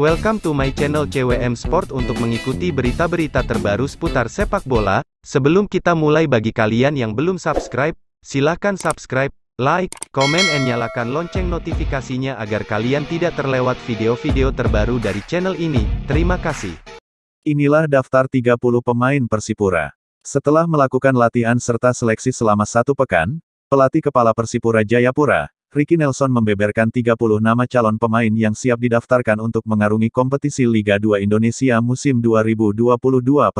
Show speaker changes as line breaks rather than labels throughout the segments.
Welcome to my channel CWM Sport untuk mengikuti berita-berita terbaru seputar sepak bola. Sebelum kita mulai bagi kalian yang belum subscribe, silahkan subscribe, like, komen dan nyalakan lonceng notifikasinya agar kalian tidak terlewat video-video terbaru dari channel ini. Terima kasih.
Inilah daftar 30 pemain Persipura. Setelah melakukan latihan serta seleksi selama satu pekan, pelatih kepala Persipura Jayapura, Ricky Nelson membeberkan 30 nama calon pemain yang siap didaftarkan untuk mengarungi kompetisi Liga 2 Indonesia musim 2022 2023.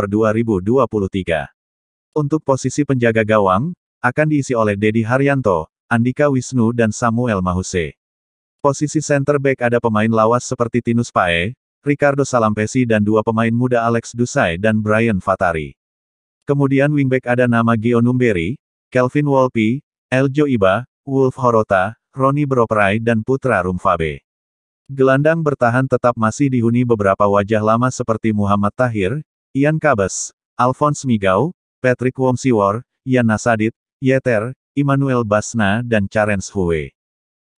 Untuk posisi penjaga gawang, akan diisi oleh Dedi Haryanto, Andika Wisnu dan Samuel Mahuse. Posisi center back ada pemain lawas seperti Tinus Pae, Ricardo Salampesi dan dua pemain muda Alex Dusai dan Brian Fatari. Kemudian wingback ada nama Gio Numberi, Kelvin Wolpi, Eljo Iba, Wolf Horota, Roni beroperai dan Putra Rumfabe. Gelandang bertahan tetap masih dihuni beberapa wajah lama seperti Muhammad Tahir, Ian Kabes, Alphonse Migau, Patrick Wongsiwar, Ian Nasadit, Yeter, Immanuel Basna dan Charens Hue.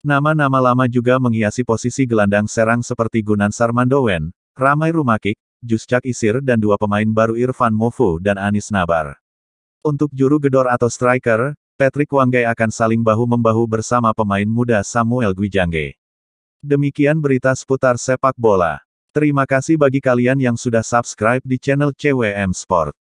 Nama-nama lama juga menghiasi posisi gelandang serang seperti Gunan Sarmandowen, Ramai Rumakik, Juscak Isir dan dua pemain baru Irfan Mofu dan Anis Nabar. Untuk juru gedor atau striker, Patrick Wanggai akan saling bahu-membahu bersama pemain muda Samuel Guijangge. Demikian berita seputar sepak bola. Terima kasih bagi kalian yang sudah subscribe di channel CWM Sport.